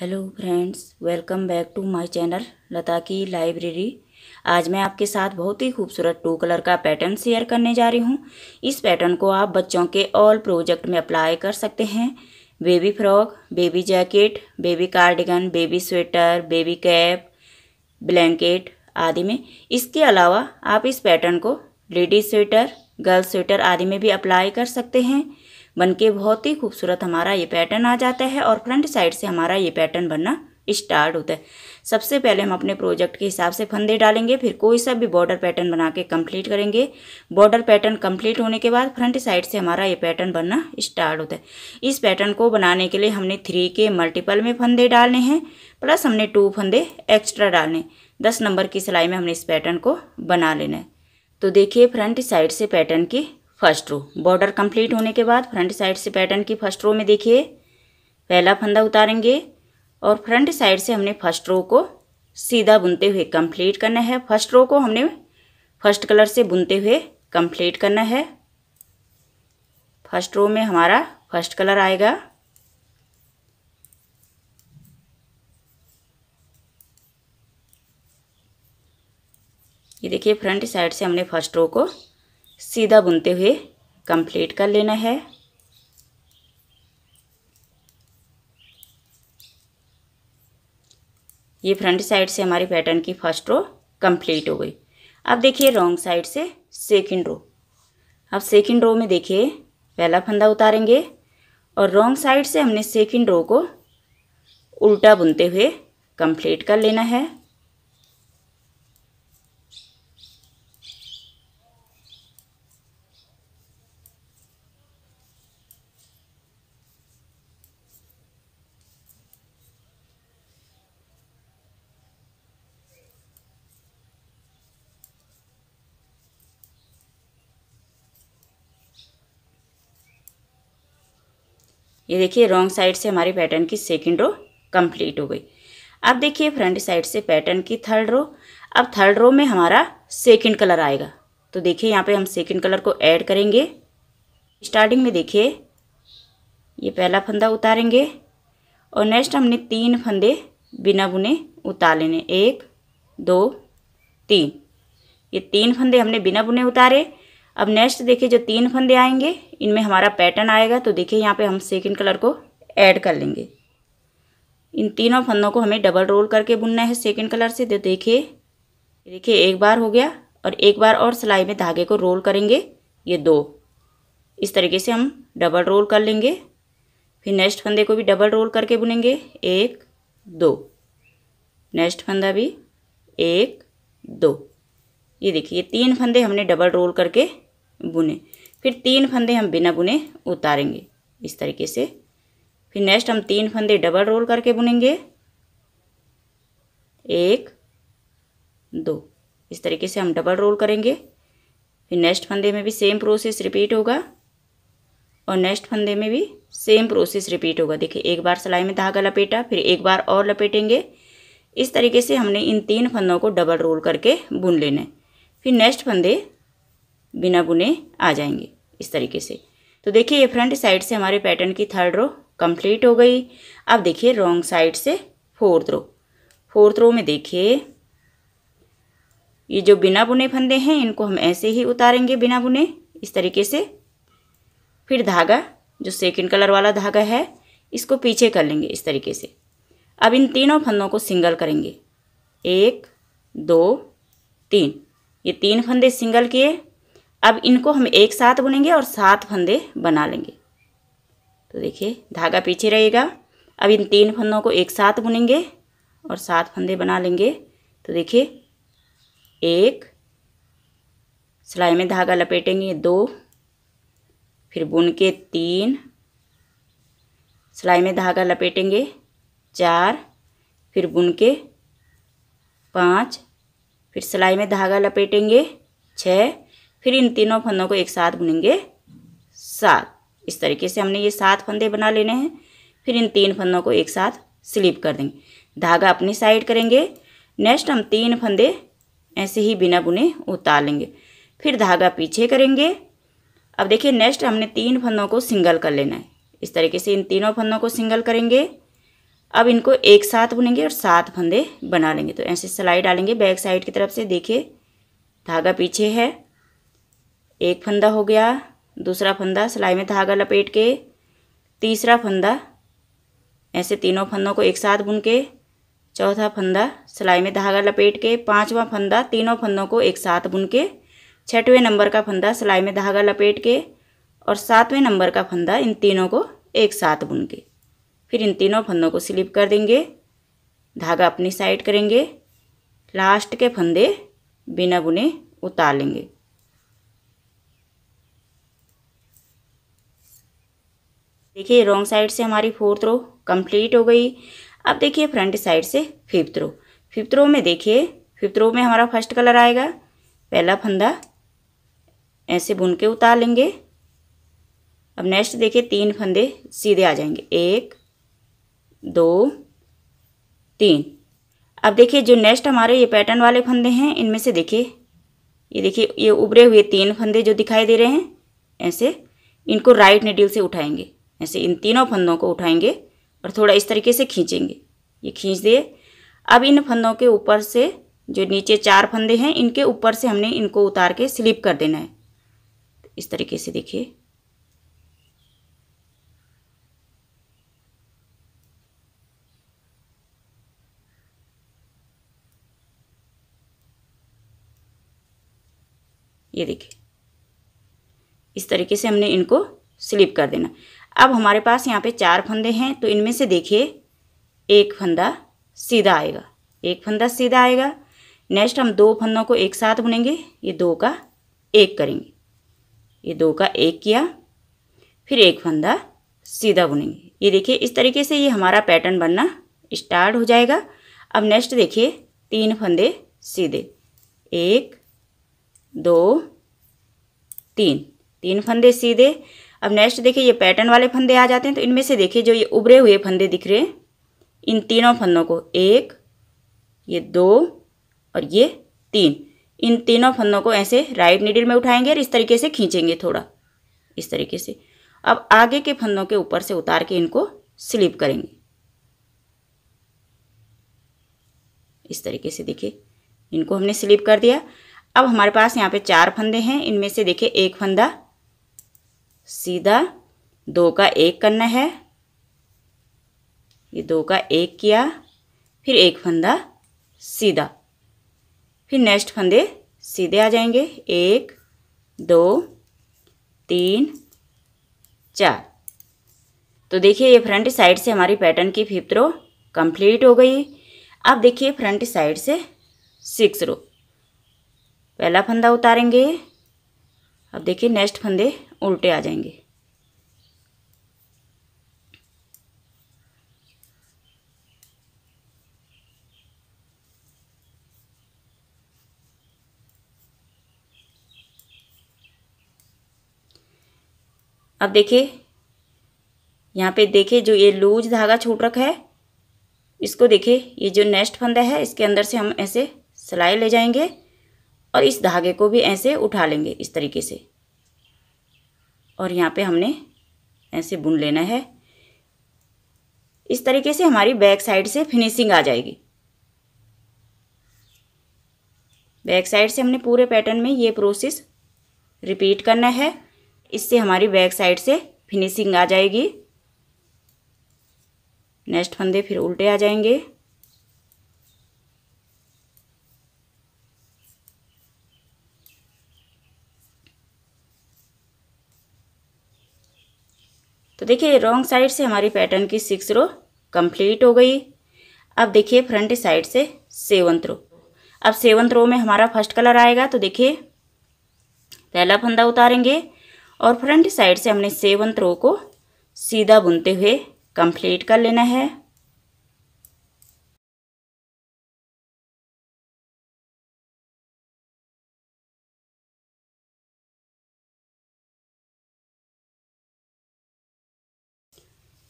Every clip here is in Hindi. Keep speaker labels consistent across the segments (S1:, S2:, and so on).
S1: hello friends welcome back to my channel Lata की लाइब्रेरी आज मैं आपके साथ बहुत ही खूबसूरत टू कलर का पैटर्न शेयर करने जा रही हूँ इस पैटर्न को आप बच्चों के ऑल प्रोजेक्ट में अप्लाई कर सकते हैं baby frock baby jacket baby cardigan baby sweater baby cap blanket आदि में इसके अलावा आप इस पैटर्न को लेडीज स्वेटर गर्ल्स स्वेटर आदि में भी अप्लाई कर सकते हैं बनके बहुत ही खूबसूरत हमारा ये पैटर्न आ जाता है और फ्रंट साइड से हमारा ये पैटर्न बनना स्टार्ट होता है सबसे पहले हम अपने प्रोजेक्ट के हिसाब से फंदे डालेंगे फिर कोई सा भी बॉर्डर पैटर्न बना के कम्प्लीट करेंगे बॉर्डर पैटर्न कम्प्लीट होने के बाद फ्रंट साइड से हमारा ये पैटर्न बनना स्टार्ट होता है इस पैटर्न को बनाने के लिए हमने थ्री के मल्टीपल में फंदे डालने हैं प्लस हमने टू फंदे एक्स्ट्रा डालने दस नंबर की सिलाई में हमने इस पैटर्न को बना लेना है तो देखिए फ्रंट साइड से पैटर्न की फर्स्ट रो बॉर्डर कंप्लीट होने के बाद फ्रंट साइड से पैटर्न की फर्स्ट रो में देखिए पहला फंदा उतारेंगे और फ्रंट साइड से हमने फर्स्ट रो को सीधा बुनते हुए कंप्लीट करना है फर्स्ट रो को हमने फर्स्ट कलर से बुनते हुए कंप्लीट करना है फर्स्ट रो में हमारा फर्स्ट कलर आएगा ये देखिए फ्रंट साइड से हमने फर्स्ट रो को सीधा बुनते हुए कंप्लीट कर लेना है ये फ्रंट साइड से हमारे पैटर्न की फर्स्ट रो कंप्लीट हो गई अब देखिए रॉन्ग साइड से सेकंड रो अब सेकंड रो में देखिए पहला फंदा उतारेंगे और रॉन्ग साइड से हमने सेकंड रो को उल्टा बुनते हुए कंप्लीट कर लेना है ये देखिए रॉन्ग साइड से हमारी पैटर्न की सेकेंड रो कंप्लीट हो गई अब देखिए फ्रंट साइड से पैटर्न की थर्ड रो अब थर्ड रो में हमारा सेकेंड कलर आएगा तो देखिए यहाँ पे हम सेकेंड कलर को ऐड करेंगे स्टार्टिंग में देखिए ये पहला फंदा उतारेंगे और नेक्स्ट हमने तीन फंदे बिना बुने उतार लेने एक दो तीन ये तीन फंदे हमने बिना बुने उतारे अब नेक्स्ट देखिए जो तीन फंदे आएंगे इनमें हमारा पैटर्न आएगा तो देखिए यहाँ पे हम सेकंड कलर को ऐड कर लेंगे इन तीनों फंदों को हमें डबल रोल करके बुनना है सेकंड कलर से तो देखिए देखिए एक बार हो गया और एक बार और सिलाई में धागे को रोल करेंगे ये दो इस तरीके से हम डबल रोल कर लेंगे फिर नेक्स्ट फंदे को भी डबल रोल करके बुनेंगे एक दो नेक्स्ट फंदा भी एक दो ये देखिए तीन फंदे हमने डबल रोल करके बुने फिर तीन फंदे हम बिना बुने उतारेंगे इस तरीके से फिर नेक्स्ट हम तीन फंदे डबल रोल करके बुनेंगे एक दो इस तरीके से हम डबल रोल करेंगे फिर नेक्स्ट फंदे में भी सेम प्रोसेस रिपीट होगा और नेक्स्ट फंदे में भी सेम प्रोसेस रिपीट होगा देखिए एक बार सिलाई में धागा लपेटा फिर एक बार और लपेटेंगे इस तरीके से हमने इन तीन फंदों को डबल रोल करके बुन लेना है फिर नेक्स्ट फंदे बिना बुने आ जाएंगे इस तरीके से तो देखिए ये फ्रंट साइड से हमारे पैटर्न की थर्ड रो कंप्लीट हो गई अब देखिए रॉन्ग साइड से फोर्थ रो फोर्थ रो में देखिए ये जो बिना बुने फंदे हैं इनको हम ऐसे ही उतारेंगे बिना बुने इस तरीके से फिर धागा जो सेकंड कलर वाला धागा है इसको पीछे कर लेंगे इस तरीके से अब इन तीनों फंदों को सिंगल करेंगे एक दो तीन ये तीन फंदे सिंगल किए अब इनको हम एक साथ बुनेंगे और सात फंदे बना लेंगे तो देखिए धागा पीछे रहेगा अब इन तीन फंदों को एक साथ बुनेंगे और सात फंदे बना लेंगे तो देखिए एक सिलाई में धागा लपेटेंगे दो फिर बुन के तीन सिलाई में धागा लपेटेंगे चार फिर बुन के पाँच फिर सिलाई में धागा लपेटेंगे छः फिर इन तीनों फंदों को एक साथ बुनेंगे सात इस तरीके से हमने ये सात फंदे बना लेने हैं फिर इन तीन फंदों को एक साथ स्लिप कर देंगे धागा अपनी साइड करेंगे नेक्स्ट हम तीन फंदे ऐसे ही बिना बुने उतार लेंगे फिर धागा पीछे करेंगे अब देखिए नेक्स्ट हमने तीन फंदों को सिंगल कर लेना है इस तरीके से इन तीनों फंदों को सिंगल करेंगे अब इनको एक साथ बुनेंगे और सात फंदे बना लेंगे तो ऐसे सिलाई डालेंगे बैक साइड की तरफ से देखिए धागा पीछे है एक फंदा हो गया दूसरा फंदा सिलाई में धागा लपेट के तीसरा फंदा ऐसे तीनों फंदों को एक साथ बुन के चौथा फंदा सिलाई में धागा लपेट के पांचवा फंदा तीनों फंदों को एक साथ बुन के छठवें नंबर का फंदा सिलाई में धागा लपेट के और सातवें नंबर का फंदा इन तीनों को एक साथ बुन के फिर इन तीनों फंदों को स्लिप कर देंगे धागा अपनी साइड करेंगे लास्ट के फंदे बिना बुने उतार लेंगे देखिए रॉन्ग साइड से हमारी फोर्थ रो कंप्लीट हो गई अब देखिए फ्रंट साइड से फिफ्थ रो फिफ्थ रो में देखिए फिफ्थ रो में हमारा फर्स्ट कलर आएगा पहला फंदा ऐसे बुन के उतार लेंगे अब नेक्स्ट देखिए तीन फंदे सीधे आ जाएंगे एक दो तीन अब देखिए जो नेक्स्ट हमारे ये पैटर्न वाले फंदे हैं इनमें से देखिए ये देखिए ये उभरे हुए तीन फंदे जो दिखाई दे रहे हैं ऐसे इनको राइट नीडिल से उठाएंगे ऐसे इन तीनों फंदों को उठाएंगे और थोड़ा इस तरीके से खींचेंगे ये खींच दिए अब इन फंदों के ऊपर से जो नीचे चार फंदे हैं इनके ऊपर से हमने इनको उतार के स्लिप कर देना है इस तरीके से देखिए ये देखिए इस तरीके से हमने इनको स्लिप कर देना अब हमारे पास यहाँ पे चार फंदे हैं तो इनमें से देखिए एक फंदा सीधा आएगा एक फंदा सीधा आएगा नेक्स्ट हम दो फंदों को एक साथ बुनेंगे ये दो का एक करेंगे ये दो का एक किया फिर एक फंदा सीधा बुनेंगे ये देखिए इस तरीके से ये हमारा पैटर्न बनना स्टार्ट हो जाएगा अब नेक्स्ट देखिए तीन फंदे सीधे एक दो तीन तीन फंदे सीधे अब नेक्स्ट देखिए ये पैटर्न वाले फंदे आ जाते हैं तो इनमें से देखिए जो ये उभरे हुए फंदे दिख रहे हैं इन तीनों फंदों को एक ये दो और ये तीन इन तीनों फंदों को ऐसे राइट नीडल में उठाएंगे और इस तरीके से खींचेंगे थोड़ा इस तरीके से अब आगे के फंदों के ऊपर से उतार के इनको स्लिप करेंगे इस तरीके से देखिए इनको हमने स्लिप कर दिया अब हमारे पास यहाँ पे चार फंदे हैं इनमें से देखिए एक फंदा सीधा दो का एक करना है ये दो का एक किया फिर एक फंदा सीधा फिर नेक्स्ट फंदे सीधे आ जाएंगे एक दो तीन चार तो देखिए ये फ्रंट साइड से हमारी पैटर्न की फिफ्थ रो कंप्लीट हो गई अब देखिए फ्रंट साइड से सिक्स रो पहला फंदा उतारेंगे अब देखिए नेक्स्ट फंदे उल्टे आ जाएंगे अब देखिए यहाँ पे देखिए जो ये लूज धागा छूट रखा है इसको देखिए ये जो नेक्स्ट फंदा है इसके अंदर से हम ऐसे सिलाई ले जाएंगे और इस धागे को भी ऐसे उठा लेंगे इस तरीके से और यहाँ पे हमने ऐसे बुन लेना है इस तरीके से हमारी बैक साइड से फिनिशिंग आ जाएगी बैक साइड से हमने पूरे पैटर्न में ये प्रोसेस रिपीट करना है इससे हमारी बैक साइड से फिनिशिंग आ जाएगी नेक्स्ट फंदे फिर उल्टे आ जाएंगे तो देखिए रॉन्ग साइड से हमारी पैटर्न की सिक्स रो कंप्लीट हो गई अब देखिए फ्रंट साइड से सेवंथ रो अब सेवंथ रो में हमारा फर्स्ट कलर आएगा तो देखिए पहला फंदा उतारेंगे और फ्रंट साइड से हमने सेवंथ रो को सीधा बुनते हुए कंप्लीट कर लेना है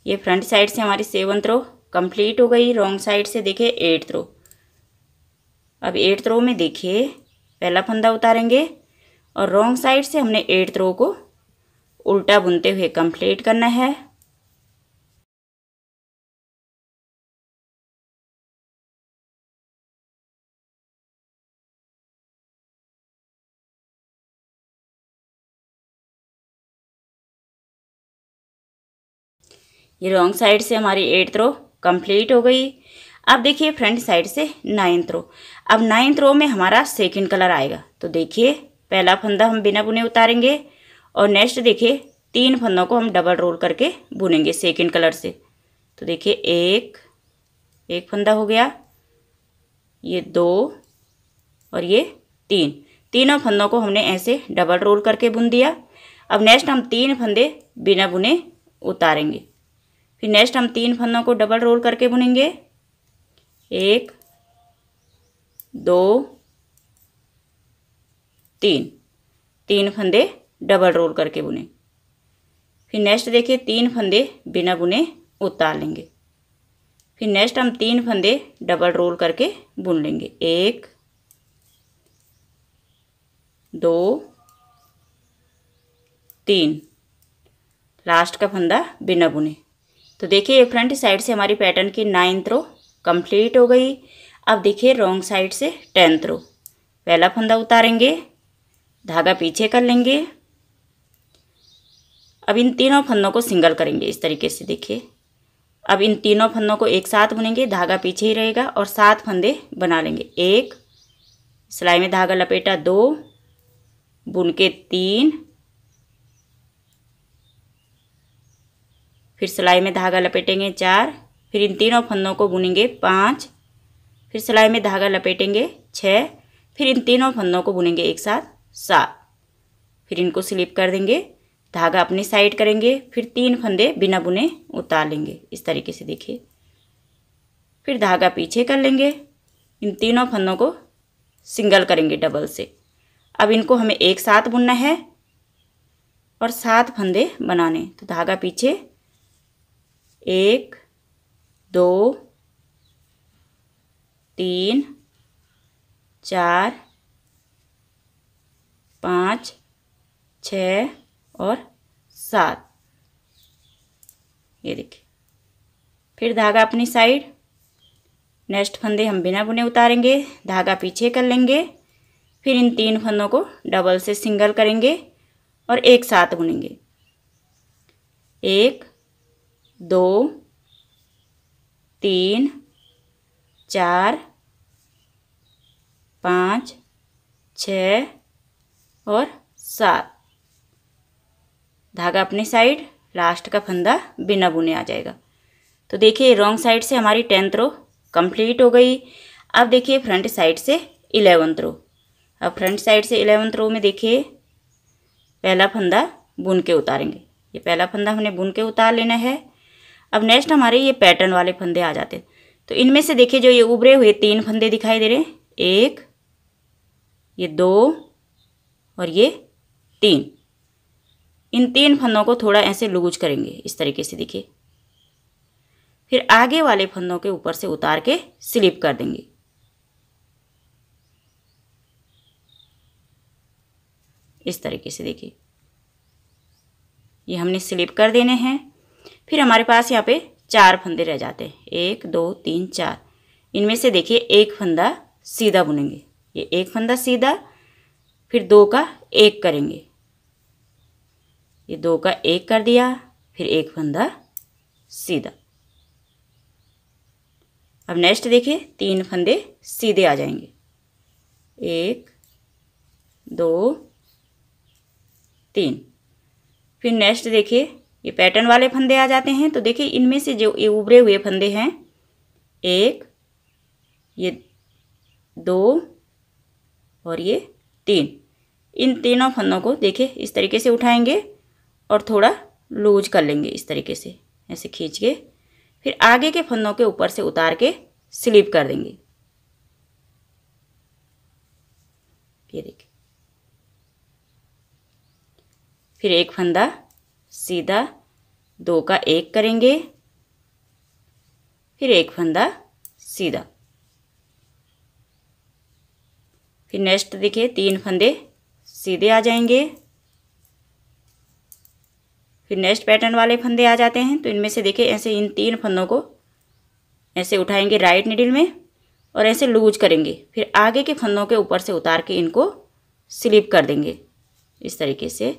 S1: ये फ्रंट साइड से हमारी सेवन थ्रो कंप्लीट हो गई रॉन्ग साइड से देखिए एट थ्रो अब एट थ्रो में देखिए पहला फंदा उतारेंगे और रॉन्ग साइड से हमने एट थ्रो को उल्टा बुनते हुए कंप्लीट करना है ये रॉन्ग साइड से हमारी एट्थ रो कंप्लीट हो गई अब देखिए फ्रंट साइड से नाइन्थ रो अब नाइन्थ रो में हमारा सेकंड कलर आएगा तो देखिए पहला फंदा हम बिना बुने उतारेंगे और नेक्स्ट देखिए तीन फंदों को हम डबल रोल करके बुनेंगे सेकंड कलर से तो देखिए एक एक फंदा हो गया ये दो और ये तीन तीनों फंदों को हमने ऐसे डबल रोल करके बुन दिया अब नेक्स्ट हम तीन फंदे बिना बुने उतारेंगे फिर नेक्स्ट हम तीन फंदों को डबल रोल करके बुनेंगे एक दो तीन तीन फंदे डबल रोल करके बुने फिर नेक्स्ट देखिए तीन फंदे बिना बुने उतार लेंगे फिर नेक्स्ट हम तीन फंदे डबल रोल करके बुन लेंगे एक दो तीन लास्ट का फंदा बिना बुने तो देखिए फ्रंट साइड से हमारी पैटर्न की नाइन्थ रो कंप्लीट हो गई अब देखिए रॉन्ग साइड से टेंथ रो पहला फंदा उतारेंगे धागा पीछे कर लेंगे अब इन तीनों फंदों को सिंगल करेंगे इस तरीके से देखिए अब इन तीनों फंदों को एक साथ बुनेंगे धागा पीछे ही रहेगा और सात फंदे बना लेंगे एक सिलाई में धागा लपेटा दो बुन के तीन फिर सिलाई में धागा लपेटेंगे चार फिर इन तीनों फंदों को बुनेंगे पाँच फिर सिलाई में धागा लपेटेंगे छः फिर इन तीनों फंदों को बुनेंगे एक साथ सात फिर इनको स्लिप कर देंगे धागा अपनी साइड करेंगे फिर तीन फंदे बिना बुने उतार लेंगे इस तरीके से देखिए फिर धागा पीछे कर लेंगे इन तीनों फंदों को सिंगल करेंगे डबल से अब इनको हमें एक साथ बुनना है और सात फंदे बनाने तो धागा पीछे एक दो तीन चार पाँच छ और सात ये देखिए फिर धागा अपनी साइड नेक्स्ट फंदे हम बिना बुने उतारेंगे धागा पीछे कर लेंगे फिर इन तीन फंदों को डबल से सिंगल करेंगे और एक साथ बुनेंगे एक दो तीन चार पाँच छ और सात धागा अपनी साइड लास्ट का फंदा बिना बुने आ जाएगा तो देखिए रॉन्ग साइड से हमारी टेंथ रो कंप्लीट हो गई अब देखिए फ्रंट साइड से इलेवंथ रो अब फ्रंट साइड से इलेवंथ रो में देखिए पहला फंदा बुन के उतारेंगे ये पहला फंदा हमने बुन के उतार लेना है अब नेक्स्ट हमारे ये पैटर्न वाले फंदे आ जाते तो इनमें से देखिए जो ये उभरे हुए तीन फंदे दिखाई दे रहे हैं एक ये दो और ये तीन इन तीन फंदों को थोड़ा ऐसे लूज करेंगे इस तरीके से देखिए फिर आगे वाले फंदों के ऊपर से उतार के स्लिप कर देंगे इस तरीके से देखिए ये हमने स्लिप कर देने हैं फिर हमारे पास यहाँ पे चार फंदे रह जाते हैं एक दो तीन चार इनमें से देखिए एक फंदा सीधा बुनेंगे ये एक फंदा सीधा फिर दो का एक करेंगे ये दो का एक कर दिया फिर एक फंदा सीधा अब नेक्स्ट देखिए तीन फंदे सीधे आ जाएंगे एक दो तीन फिर नेक्स्ट देखिए ये पैटर्न वाले फंदे आ जाते हैं तो देखिए इनमें से जो ये उभरे हुए फंदे हैं एक ये दो और ये तीन इन तीनों फंदों को देखिए इस तरीके से उठाएंगे और थोड़ा लूज कर लेंगे इस तरीके से ऐसे खींच के फिर आगे के फंदों के ऊपर से उतार के स्लिप कर देंगे ये देखिए फिर एक फंदा सीधा दो का एक करेंगे फिर एक फंदा सीधा फिर नेक्स्ट देखिए तीन फंदे सीधे आ जाएंगे फिर नेक्स्ट पैटर्न वाले फंदे आ जाते हैं तो इनमें से देखिए ऐसे इन तीन फंदों को ऐसे उठाएंगे राइट निडिल में और ऐसे लूज करेंगे फिर आगे के फंदों के ऊपर से उतार के इनको स्लिप कर देंगे इस तरीके से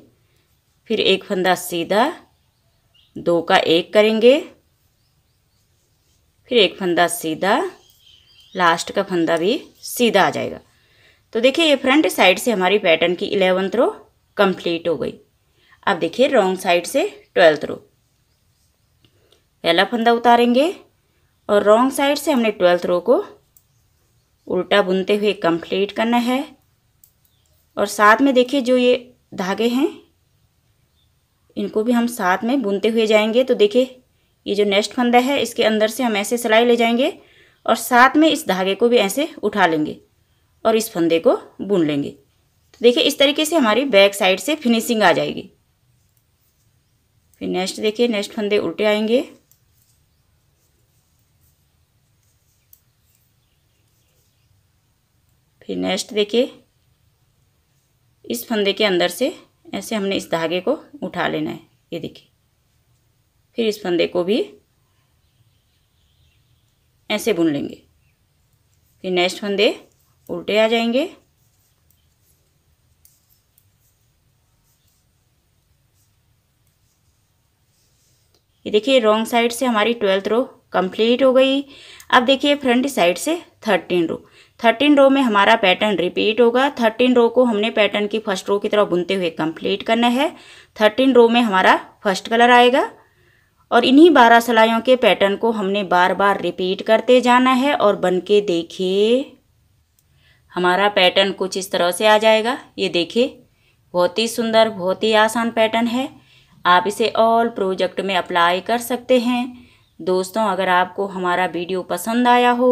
S1: फिर एक फंदा सीधा दो का एक करेंगे फिर एक फंदा सीधा लास्ट का फंदा भी सीधा आ जाएगा तो देखिए ये फ्रंट साइड से हमारी पैटर्न की इलेवंथ रो कंप्लीट हो गई अब देखिए रॉन्ग साइड से ट्वेल्थ रो पहला फंदा उतारेंगे और रॉन्ग साइड से हमने ट्वेल्थ रो को उल्टा बुनते हुए कंप्लीट करना है और साथ में देखिए जो ये धागे हैं इनको भी हम साथ में बुनते हुए जाएंगे तो देखिए ये जो नेक्स्ट फंदा है इसके अंदर से हम ऐसे सिलाई ले जाएंगे और साथ में इस धागे को भी ऐसे उठा लेंगे और इस फंदे को बुन लेंगे तो देखिए इस तरीके से हमारी बैक साइड से फिनिशिंग आ जाएगी फिर नेक्स्ट देखिए नेक्स्ट फंदे उल्टे आएंगे फिर नेक्स्ट देखिए इस फंदे के अंदर से ऐसे हमने इस धागे को उठा लेना है ये देखिए फिर इस फंदे को भी ऐसे बुन लेंगे फिर नेक्स्ट फंदे उल्टे आ जाएंगे ये देखिए रॉन्ग साइड से हमारी ट्वेल्थ रो कंप्लीट हो गई अब देखिए फ्रंट साइड से थर्टीन रो थर्टीन रो में हमारा पैटर्न रिपीट होगा थर्टीन रो को हमने पैटर्न की फर्स्ट रो की तरफ बुनते हुए कंप्लीट करना है थर्टीन रो में हमारा फर्स्ट कलर आएगा और इन्हीं बारह सिलाइयों के पैटर्न को हमने बार बार रिपीट करते जाना है और बन के देखिए हमारा पैटर्न कुछ इस तरह से आ जाएगा ये देखिए बहुत ही सुंदर बहुत ही आसान पैटर्न है आप इसे ऑल प्रोजेक्ट में अप्लाई कर सकते हैं दोस्तों अगर आपको हमारा वीडियो पसंद आया हो